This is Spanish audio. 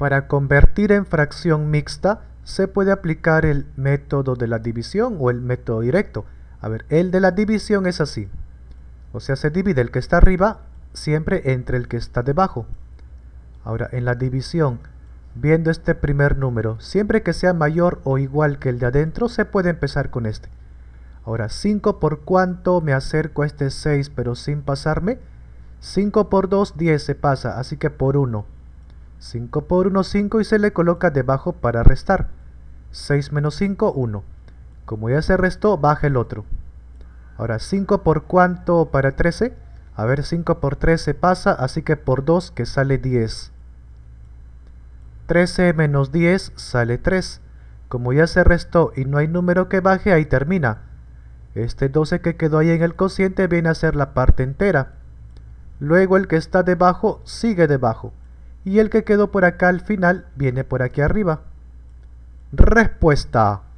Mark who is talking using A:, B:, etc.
A: Para convertir en fracción mixta se puede aplicar el método de la división o el método directo. A ver, el de la división es así. O sea, se divide el que está arriba siempre entre el que está debajo. Ahora, en la división, viendo este primer número, siempre que sea mayor o igual que el de adentro, se puede empezar con este. Ahora, 5 por cuánto me acerco a este 6 pero sin pasarme. 5 por 2, 10 se pasa, así que por 1. 5 por 1, 5 y se le coloca debajo para restar. 6 menos 5, 1. Como ya se restó, baja el otro. Ahora, 5 por cuánto para 13? A ver, 5 por 13 pasa, así que por 2 que sale 10. 13 menos 10 sale 3. Como ya se restó y no hay número que baje, ahí termina. Este 12 que quedó ahí en el cociente viene a ser la parte entera. Luego el que está debajo sigue debajo y el que quedó por acá al final viene por aquí arriba. Respuesta